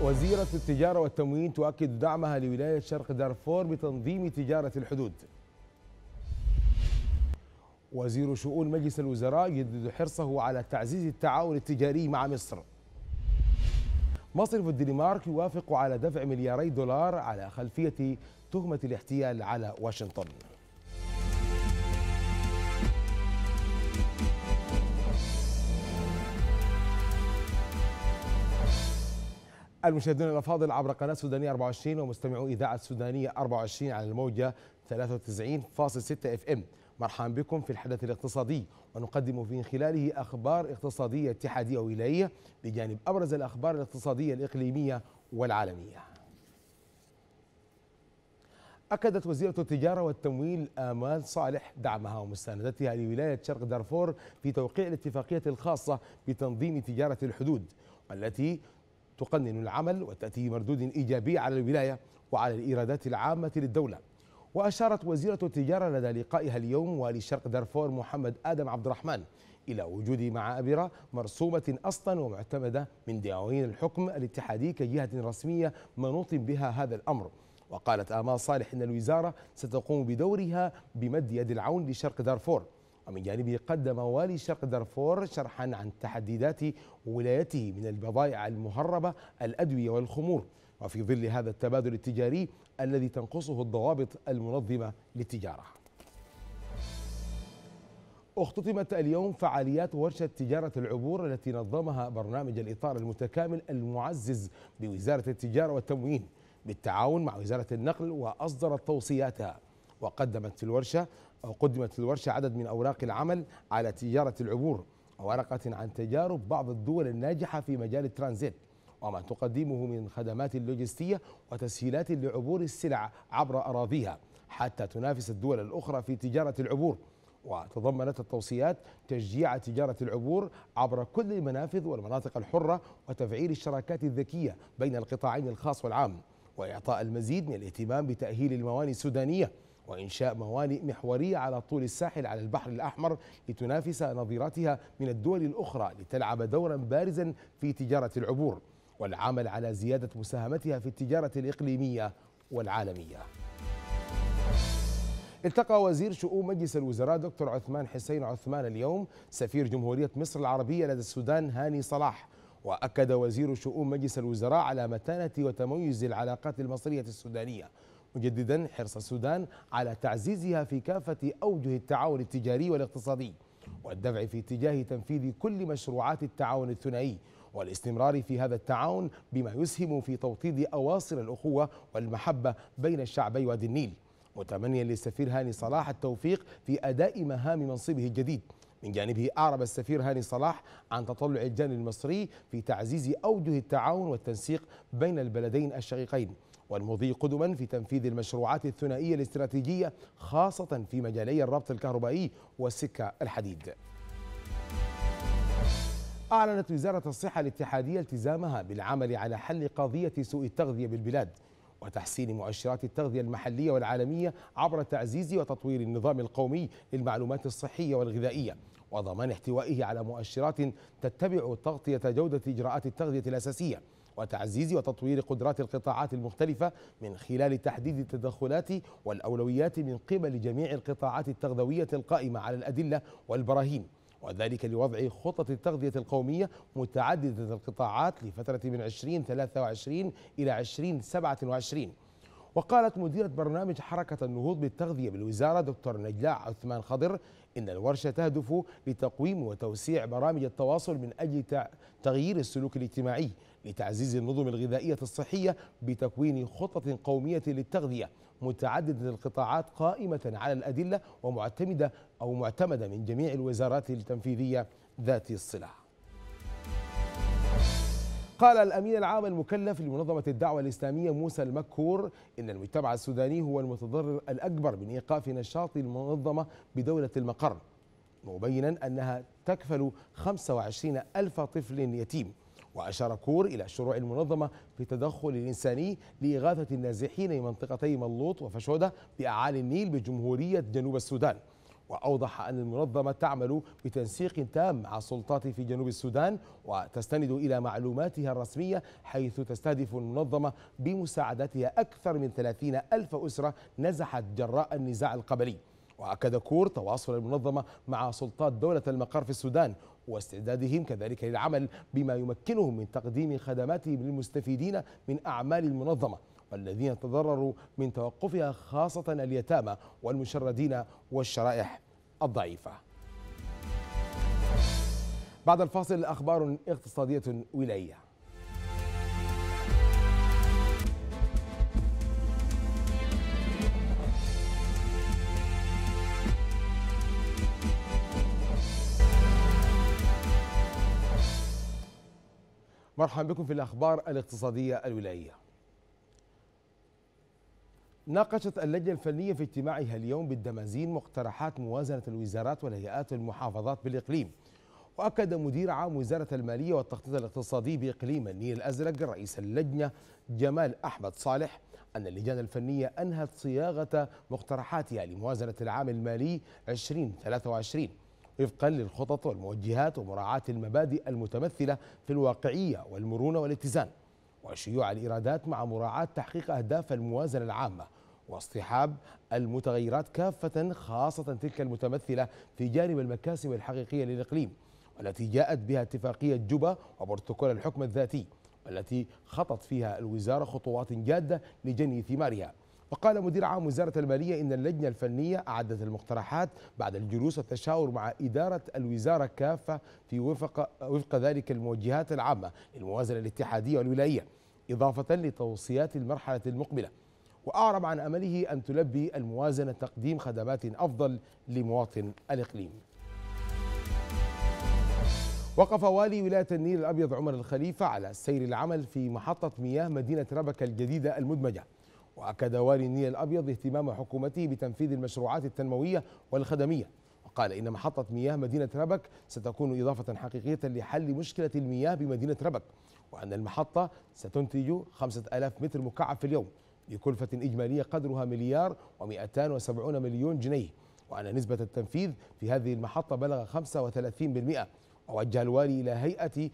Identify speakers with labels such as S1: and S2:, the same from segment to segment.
S1: وزيرة التجارة والتموين تؤكد دعمها لولاية شرق دارفور بتنظيم تجارة الحدود وزير شؤون مجلس الوزراء يجدد حرصه على تعزيز التعاون التجاري مع مصر مصرف الدنمارك يوافق على دفع ملياري دولار على خلفية تهمة الاحتيال على واشنطن المشاهدون الافاضل عبر قناه سودانيه 24 ومستمعو اذاعه سودانيه 24 على الموجه 93.6 اف ام مرحبا بكم في الحدث الاقتصادي ونقدم من خلاله اخبار اقتصاديه اتحاديه ولايه بجانب ابرز الاخبار الاقتصاديه الاقليميه والعالميه. أكدت وزيرة التجارة والتمويل آمال صالح دعمها ومساندتها لولاية شرق دارفور في توقيع الاتفاقية الخاصة بتنظيم تجارة الحدود والتي تقنن العمل وتأتي مردود إيجابي على الولاية وعلى الإيرادات العامة للدولة وأشارت وزيرة التجارة لدى لقائها اليوم والي شرق دارفور محمد آدم عبد الرحمن إلى وجود معابر مرسومة أصلا ومعتمدة من دواوين الحكم الاتحادي كجهة رسمية منوط بها هذا الأمر وقالت آمال صالح أن الوزارة ستقوم بدورها بمد يد العون لشرق دارفور ومن جانبه قدم والي شرق دارفور شرحا عن تحديدات ولايته من البضائع المهربة الأدوية والخمور وفي ظل هذا التبادل التجاري الذي تنقصه الضوابط المنظمة للتجارة اختتمت اليوم فعاليات ورشة تجارة العبور التي نظمها برنامج الإطار المتكامل المعزز بوزارة التجارة والتموين بالتعاون مع وزارة النقل وأصدرت توصياتها وقدمت في الورشة قدمت الورشة عدد من أوراق العمل على تجارة العبور ورقة عن تجارب بعض الدول الناجحة في مجال الترانزيت وما تقدمه من خدمات لوجستية وتسهيلات لعبور السلع عبر أراضيها حتى تنافس الدول الأخرى في تجارة العبور وتضمنت التوصيات تشجيع تجارة العبور عبر كل المنافذ والمناطق الحرة وتفعيل الشراكات الذكية بين القطاعين الخاص والعام وإعطاء المزيد من الاهتمام بتأهيل المواني السودانية وإنشاء موانئ محورية على طول الساحل على البحر الأحمر لتنافس نظيراتها من الدول الأخرى لتلعب دورا بارزا في تجارة العبور والعمل على زيادة مساهمتها في التجارة الإقليمية والعالمية التقى وزير شؤون مجلس الوزراء دكتور عثمان حسين عثمان اليوم سفير جمهورية مصر العربية لدى السودان هاني صلاح وأكد وزير شؤون مجلس الوزراء على متانة وتميز العلاقات المصرية السودانية مجددا حرص السودان على تعزيزها في كافة أوجه التعاون التجاري والاقتصادي والدفع في اتجاه تنفيذ كل مشروعات التعاون الثنائي والاستمرار في هذا التعاون بما يسهم في توطيد أواصر الأخوة والمحبة بين الشعبي وادي النيل متمنيا للسفير هاني صلاح التوفيق في أداء مهام منصبه الجديد من جانبه أعرب السفير هاني صلاح عن تطلع الجانب المصري في تعزيز أوجه التعاون والتنسيق بين البلدين الشقيقين والمضي قدما في تنفيذ المشروعات الثنائية الاستراتيجية خاصة في مجالي الربط الكهربائي والسكة الحديد أعلنت وزارة الصحة الاتحادية التزامها بالعمل على حل قضية سوء التغذية بالبلاد وتحسين مؤشرات التغذية المحلية والعالمية عبر تعزيز وتطوير النظام القومي للمعلومات الصحية والغذائية وضمان احتوائه على مؤشرات تتبع تغطية جودة إجراءات التغذية الأساسية وتعزيز وتطوير قدرات القطاعات المختلفة من خلال تحديد التدخلات والأولويات من قبل جميع القطاعات التغذوية القائمة على الأدلة والبراهين وذلك لوضع خطة التغذية القومية متعددة القطاعات لفترة من 2023 إلى 2027 وقالت مديرة برنامج حركة النهوض بالتغذية بالوزارة دكتور نجلاء عثمان خضر إن الورشة تهدف لتقويم وتوسيع برامج التواصل من أجل تغيير السلوك الاجتماعي لتعزيز النظم الغذائية الصحية بتكوين خطة قومية للتغذية متعددة القطاعات قائمة على الأدلة ومعتمدة أو معتمدة من جميع الوزارات التنفيذية ذات الصلة قال الأمين العام المكلف لمنظمة الدعوة الإسلامية موسى المكهور إن المجتمع السوداني هو المتضرر الأكبر من إيقاف نشاط المنظمة بدولة المقر مبينا أنها تكفل 25 ألف طفل يتيم وأشار كور إلى شروع المنظمة في التدخل الإنساني لإغاثة النازحين من منطقتي ملوط وفشودة بأعالي النيل بجمهورية جنوب السودان وأوضح أن المنظمة تعمل بتنسيق تام مع السلطات في جنوب السودان وتستند إلى معلوماتها الرسمية حيث تستهدف المنظمة بمساعدتها أكثر من 30 ألف أسرة نزحت جراء النزاع القبلي وأكد كور تواصل المنظمة مع سلطات دولة المقر في السودان واستعدادهم كذلك للعمل بما يمكنهم من تقديم خدماتهم للمستفيدين من أعمال المنظمة والذين تضرروا من توقفها خاصة اليتامى والمشردين والشرائح الضعيفة بعد الفاصل أخبار اقتصادية ولايه مرحبا بكم في الأخبار الاقتصادية الولاية ناقشت اللجنة الفنية في اجتماعها اليوم بالدمازين مقترحات موازنة الوزارات والهيئات والمحافظات بالإقليم وأكد مدير عام وزارة المالية والتخطيط الاقتصادي بإقليم النيل الأزرق رئيس اللجنة جمال أحمد صالح أن اللجان الفنية أنهت صياغة مقترحاتها لموازنة العام المالي 2023 وفقا للخطط والموجهات ومراعاة المبادئ المتمثلة في الواقعية والمرونة والاتزان وشيوع الإيرادات مع مراعاة تحقيق أهداف الموازنة العامة واصطحاب المتغيرات كافة خاصة تلك المتمثلة في جانب المكاسب الحقيقية للإقليم والتي جاءت بها اتفاقية جوبا وبروتوكول الحكم الذاتي والتي خطت فيها الوزارة خطوات جادة لجني ثمارها وقال مدير عام وزارة المالية إن اللجنة الفنية أعدت المقترحات بعد الجلوس والتشاور مع إدارة الوزارة كافة في وفق, وفق ذلك الموجهات العامة للموازنة الاتحادية والولاية إضافة لتوصيات المرحلة المقبلة وأعرب عن أمله أن تلبي الموازنة تقديم خدمات أفضل لمواطن الإقليم وقف والي ولاية النيل الأبيض عمر الخليفة على سير العمل في محطة مياه مدينة ربكة الجديدة المدمجة وأكد والي النيل الأبيض اهتمام حكومته بتنفيذ المشروعات التنموية والخدمية وقال إن محطة مياه مدينة ربك ستكون إضافة حقيقية لحل مشكلة المياه بمدينة ربك وأن المحطة ستنتج 5000 متر مكعب في اليوم بكلفة إجمالية قدرها مليار و270 مليون جنيه وأن نسبة التنفيذ في هذه المحطة بلغ 35% ووجه الوالي إلى هيئة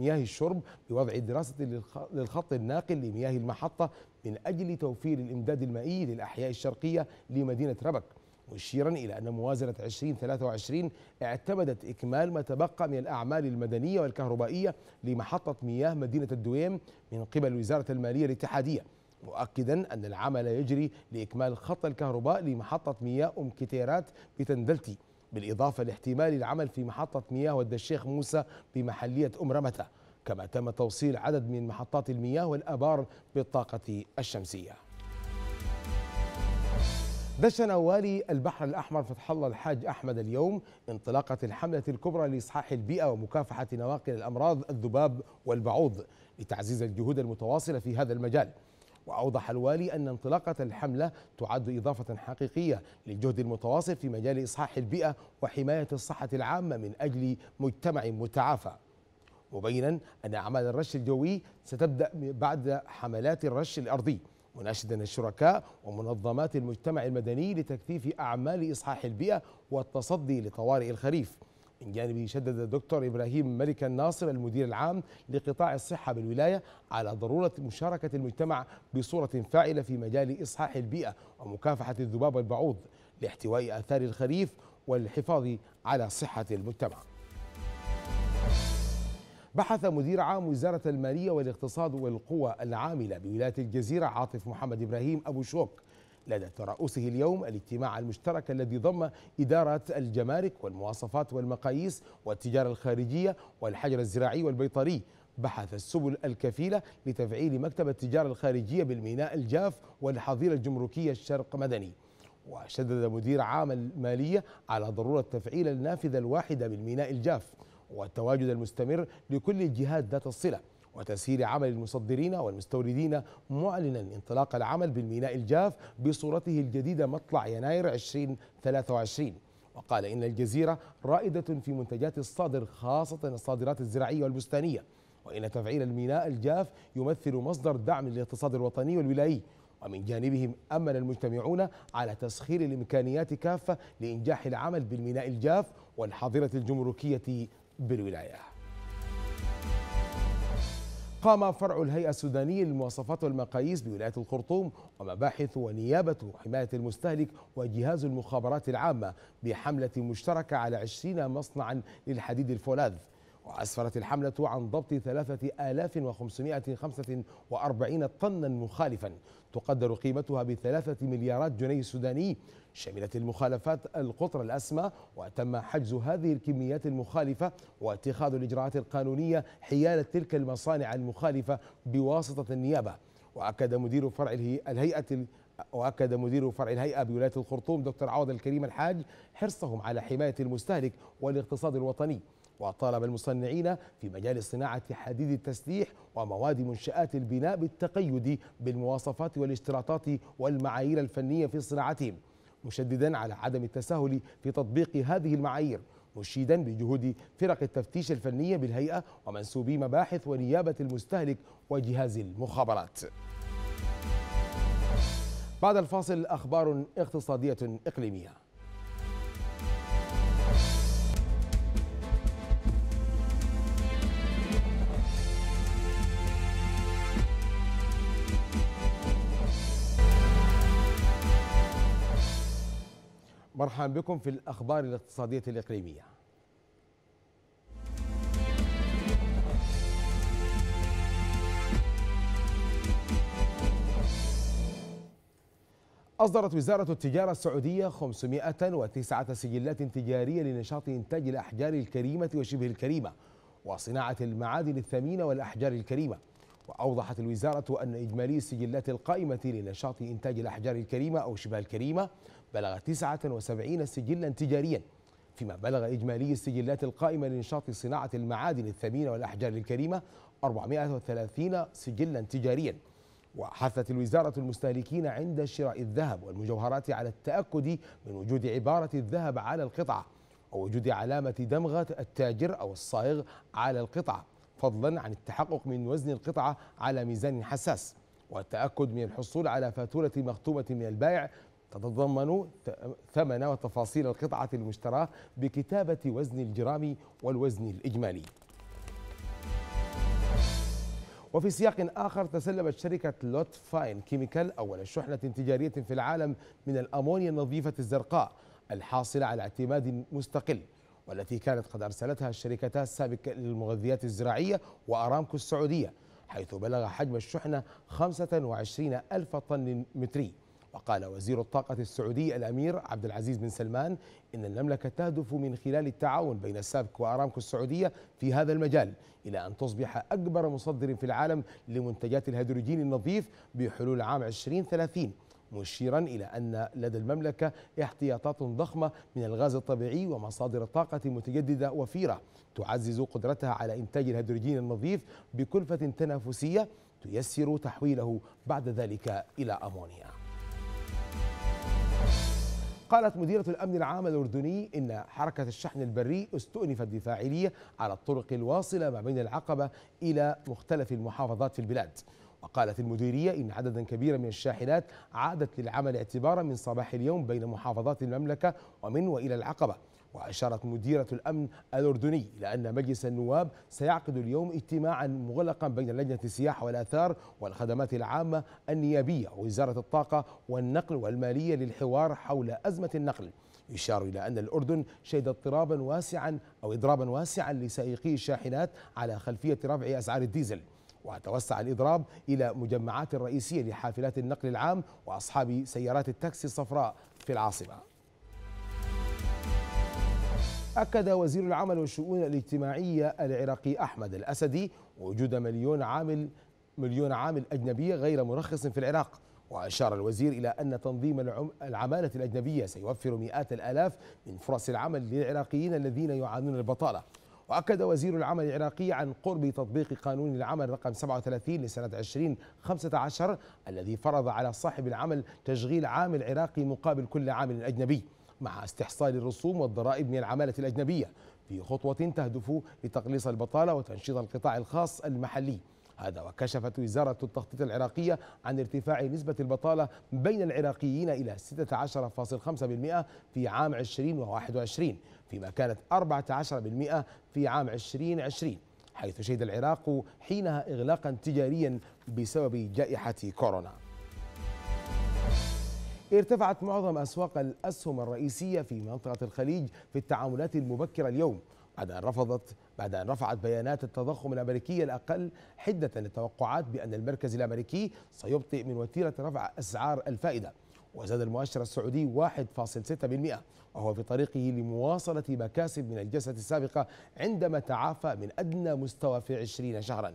S1: مياه الشرب بوضع دراسة للخط الناقل لمياه المحطة من أجل توفير الإمداد المائي للأحياء الشرقية لمدينة ربك مشيرا إلى أن موازنة 2023 اعتمدت إكمال ما تبقى من الأعمال المدنية والكهربائية لمحطة مياه مدينة الدويم من قبل وزارة المالية الاتحادية مؤكدا أن العمل يجري لإكمال خط الكهرباء لمحطة مياه أم كتيرات بتندلتي بالإضافة لاحتمال العمل في محطة مياه والدشيخ موسى بمحلية أم رمته كما تم توصيل عدد من محطات المياه والآبار بالطاقة الشمسية دشن والي البحر الأحمر فتح الله الحاج أحمد اليوم انطلاقة الحملة الكبرى لإصحاح البيئة ومكافحة نواقل الأمراض الذباب والبعوض لتعزيز الجهود المتواصلة في هذا المجال وأوضح الوالي أن انطلاقة الحملة تعد إضافة حقيقية للجهد المتواصل في مجال إصحاح البيئة وحماية الصحة العامة من أجل مجتمع متعافى مبينا أن أعمال الرش الجوي ستبدأ بعد حملات الرش الأرضي مناشدا الشركاء ومنظمات المجتمع المدني لتكثيف أعمال إصحاح البيئة والتصدي لطوارئ الخريف من جانبه شدد الدكتور إبراهيم ملك الناصر المدير العام لقطاع الصحة بالولاية على ضرورة مشاركة المجتمع بصورة فاعلة في مجال إصحاح البيئة ومكافحة الذباب والبعوض لاحتواء آثار الخريف والحفاظ على صحة المجتمع بحث مدير عام وزارة المالية والاقتصاد والقوى العاملة بولاية الجزيرة عاطف محمد إبراهيم أبو شوك لدى ترأسه اليوم الاجتماع المشترك الذي ضم إدارة الجمارك والمواصفات والمقاييس والتجارة الخارجية والحجر الزراعي والبيطري بحث السبل الكفيلة لتفعيل مكتب التجارة الخارجية بالميناء الجاف والحظيرة الجمركية الشرق مدني وشدد مدير عام المالية على ضرورة تفعيل النافذة الواحدة بالميناء الجاف والتواجد المستمر لكل الجهات ذات الصلة وتسهيل عمل المصدرين والمستوردين معلنا انطلاق العمل بالميناء الجاف بصورته الجديدة مطلع يناير 2023 وقال إن الجزيرة رائدة في منتجات الصادر خاصة الصادرات الزراعية والبستانية وإن تفعيل الميناء الجاف يمثل مصدر دعم للاقتصاد الوطني والولائي ومن جانبهم أمن المجتمعون على تسخير الإمكانيات كافة لإنجاح العمل بالميناء الجاف والحاضرة الجمركية بالولاية قام فرع الهيئة السودانية للمواصفات والمقاييس بولاية الخرطوم ومباحث ونيابة حماية المستهلك وجهاز المخابرات العامة بحملة مشتركة على 20 مصنعا للحديد الفولاذ وأسفرت الحملة عن ضبط 3545 طنا مخالفا تقدر قيمتها بثلاثة مليارات جنيه سوداني شملت المخالفات القطر الأسمى وتم حجز هذه الكميات المخالفة واتخاذ الإجراءات القانونية حيال تلك المصانع المخالفة بواسطة النيابة وأكد مدير فرع الهيئة واكد مدير فرع الهيئه بولايه الخرطوم دكتور عوض الكريم الحاج حرصهم على حمايه المستهلك والاقتصاد الوطني وطالب المصنعين في مجال صناعة حديد التسليح ومواد منشآت البناء بالتقيد بالمواصفات والاشتراطات والمعايير الفنية في صناعتهم مشددا على عدم التساهل في تطبيق هذه المعايير مشيدا بجهود فرق التفتيش الفنية بالهيئة ومنسوبي مباحث ونيابة المستهلك وجهاز المخابرات بعد الفاصل أخبار اقتصادية إقليمية مرحبا بكم في الأخبار الاقتصادية الإقليمية أصدرت وزارة التجارة السعودية 509 سجلات تجارية لنشاط إنتاج الأحجار الكريمة وشبه الكريمة وصناعة المعادن الثمينة والأحجار الكريمة وأوضحت الوزارة أن إجمالي السجلات القائمة لنشاط إنتاج الأحجار الكريمة أو شبه الكريمة بلغ 79 سجلا تجاريا فيما بلغ إجمالي السجلات القائمة لنشاط صناعة المعادن الثمينة والأحجار الكريمة 430 سجلا تجاريا وحثت الوزارة المستهلكين عند شراء الذهب والمجوهرات على التأكد من وجود عبارة الذهب على القطعة أو وجود علامة دمغة التاجر أو الصائغ على القطعة فضلا عن التحقق من وزن القطعة على ميزان حساس والتأكد من الحصول على فاتورة مختومة من البائع تتضمن ثمن وتفاصيل القطعة المشتراة بكتابة وزن الجرام والوزن الإجمالي وفي سياق آخر تسلمت شركة لوت فاين كيميكال أول شحنة تجارية في العالم من الأمونيا النظيفة الزرقاء الحاصلة على اعتماد مستقل والتي كانت قد أرسلتها الشركتا السابقة للمغذيات الزراعية وأرامكو السعودية حيث بلغ حجم الشحنة 25 ألف طن متري وقال وزير الطاقة السعودي الأمير عبد العزيز بن سلمان إن المملكة تهدف من خلال التعاون بين السابك وأرامكو السعودية في هذا المجال إلى أن تصبح أكبر مصدر في العالم لمنتجات الهيدروجين النظيف بحلول عام 2030 مشيرا إلى أن لدى المملكة احتياطات ضخمة من الغاز الطبيعي ومصادر طاقة متجددة وفيرة تعزز قدرتها على إنتاج الهيدروجين النظيف بكلفة تنافسية تيسر تحويله بعد ذلك إلى أمونيا قالت مديرة الأمن العام الأردني إن حركة الشحن البري استؤنفت بفاعلية على الطرق الواصلة ما بين العقبة إلى مختلف المحافظات في البلاد وقالت المديرية إن عددا كبيرا من الشاحنات عادت للعمل اعتبارا من صباح اليوم بين محافظات المملكة ومن وإلى العقبة وأشارت مديرة الأمن الأردني إلى أن مجلس النواب سيعقد اليوم اجتماعا مغلقا بين لجنة السياحة والآثار والخدمات العامة النيابية ووزارة الطاقة والنقل والمالية للحوار حول أزمة النقل يشار إلى أن الأردن شهد اضطرابا واسعا أو إضرابا واسعا لسائقي الشاحنات على خلفية رفع أسعار الديزل وتوسع الإضراب إلى مجمعات رئيسية لحافلات النقل العام وأصحاب سيارات التاكسي الصفراء في العاصمة أكد وزير العمل والشؤون الاجتماعية العراقي أحمد الأسدي وجود مليون عامل مليون عامل أجنبية غير مرخص في العراق وأشار الوزير إلى أن تنظيم العمالة الأجنبية سيوفر مئات الآلاف من فرص العمل للعراقيين الذين يعانون البطالة وأكد وزير العمل العراقي عن قرب تطبيق قانون العمل رقم 37 لسنة 2015 الذي فرض على صاحب العمل تشغيل عامل عراقي مقابل كل عامل أجنبي مع استحصال الرسوم والضرائب من العمالة الأجنبية في خطوة تهدف لتقليص البطالة وتنشيط القطاع الخاص المحلي هذا وكشفت وزارة التخطيط العراقية عن ارتفاع نسبة البطالة بين العراقيين إلى 16.5% في عام 2021 فيما كانت 14% في عام 2020 حيث شهد العراق حينها إغلاقا تجاريا بسبب جائحة كورونا ارتفعت معظم أسواق الأسهم الرئيسية في منطقة الخليج في التعاملات المبكرة اليوم بعد أن رفضت بعد أن رفعت بيانات التضخم الأمريكية الأقل حدة للتوقعات بأن المركز الأمريكي سيبطئ من وتيرة رفع أسعار الفائدة وزاد المؤشر السعودي 1.6% وهو في طريقه لمواصلة مكاسب من الجلسة السابقة عندما تعافى من أدنى مستوى في 20 شهراً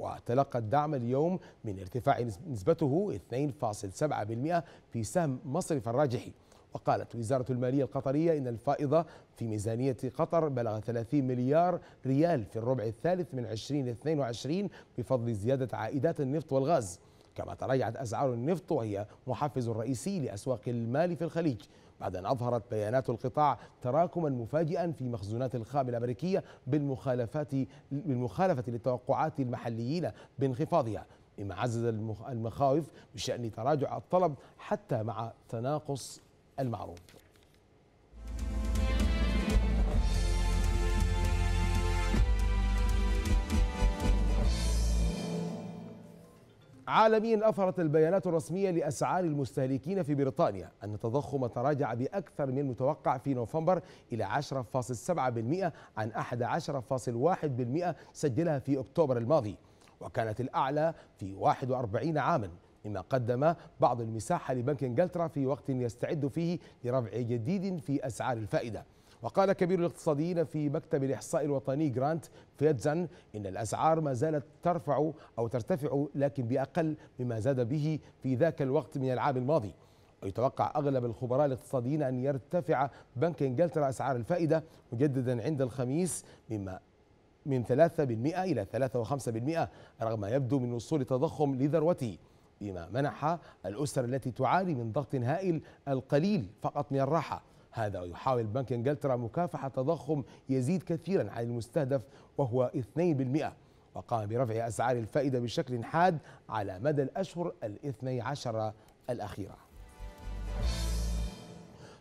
S1: وتلقى الدعم اليوم من ارتفاع نسبته 2.7% في سهم مصرف الراجحي وقالت وزارة المالية القطرية إن الفائضة في ميزانية قطر بلغ 30 مليار ريال في الربع الثالث من 2022 بفضل زيادة عائدات النفط والغاز كما تراجعت أسعار النفط وهي محفز رئيسي لأسواق المال في الخليج بعد أن أظهرت بيانات القطاع تراكما مفاجئا في مخزونات الخام الأمريكية بالمخالفات بالمخالفة للتوقعات المحليين بانخفاضها مما عزز المخاوف بشأن تراجع الطلب حتى مع تناقص المعروض عالميا أفرت البيانات الرسمية لأسعار المستهلكين في بريطانيا أن التضخم تراجع بأكثر من المتوقع في نوفمبر إلى 10.7% عن 11.1% سجلها في أكتوبر الماضي وكانت الأعلى في 41 عاماً مما قدم بعض المساحة لبنك انجلترا في وقت يستعد فيه لرفع جديد في أسعار الفائدة وقال كبير الاقتصاديين في مكتب الإحصاء الوطني جرانت فيتزن إن الأسعار ما زالت ترفع أو ترتفع لكن بأقل مما زاد به في ذاك الوقت من العام الماضي ويتوقع أغلب الخبراء الاقتصاديين أن يرتفع بنك إنجلترا أسعار الفائدة مجددا عند الخميس مما من 3% إلى 3.5% رغم ما يبدو من وصول التضخم لذروته بما منح الأسر التي تعاني من ضغط هائل القليل فقط من الراحة هذا ويحاول بنك انجلترا مكافحة تضخم يزيد كثيرا عن المستهدف وهو 2% وقام برفع أسعار الفائدة بشكل حاد على مدى الأشهر الاثني عشر الأخيرة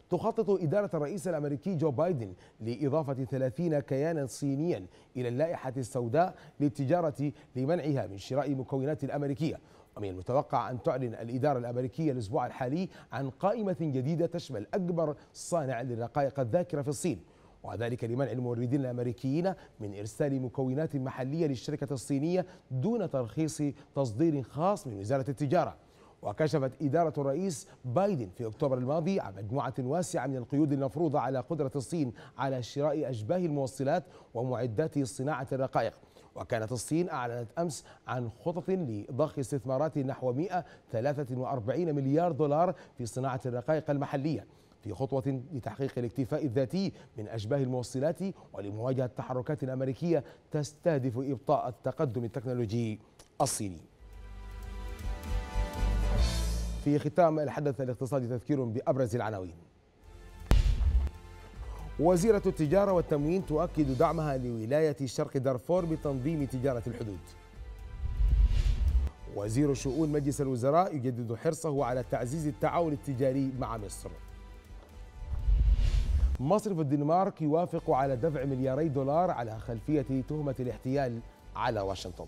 S1: تخطط إدارة الرئيس الأمريكي جو بايدن لإضافة 30 كيانا صينيا إلى اللائحة السوداء للتجارة لمنعها من شراء مكونات الأمريكية ومن المتوقع أن تعلن الإدارة الأمريكية الأسبوع الحالي عن قائمة جديدة تشمل أكبر صانع للرقائق الذاكرة في الصين وذلك لمنع الموردين الامريكيين من ارسال مكونات محليه للشركه الصينيه دون ترخيص تصدير خاص من وزاره التجاره. وكشفت إدارة الرئيس بايدن في أكتوبر الماضي عن مجموعة واسعة من القيود المفروضة على قدرة الصين على شراء أشباه الموصلات ومعدات صناعة الرقائق وكانت الصين أعلنت أمس عن خطط لضخ استثمارات نحو 143 مليار دولار في صناعة الرقائق المحلية في خطوة لتحقيق الاكتفاء الذاتي من أشباه الموصلات ولمواجهة التحركات الأمريكية تستهدف إبطاء التقدم التكنولوجي الصيني في ختام الحدث الاقتصادي تذكير بأبرز العناوين وزيرة التجارة والتموين تؤكد دعمها لولاية شرق دارفور بتنظيم تجارة الحدود وزير شؤون مجلس الوزراء يجدد حرصه على تعزيز التعاون التجاري مع مصر مصرف الدنمارك يوافق على دفع ملياري دولار على خلفية تهمة الاحتيال على واشنطن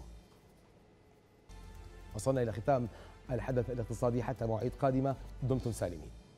S1: وصلنا إلى ختام الحدث الاقتصادي حتى مواعيد قادمة دمتم سالمين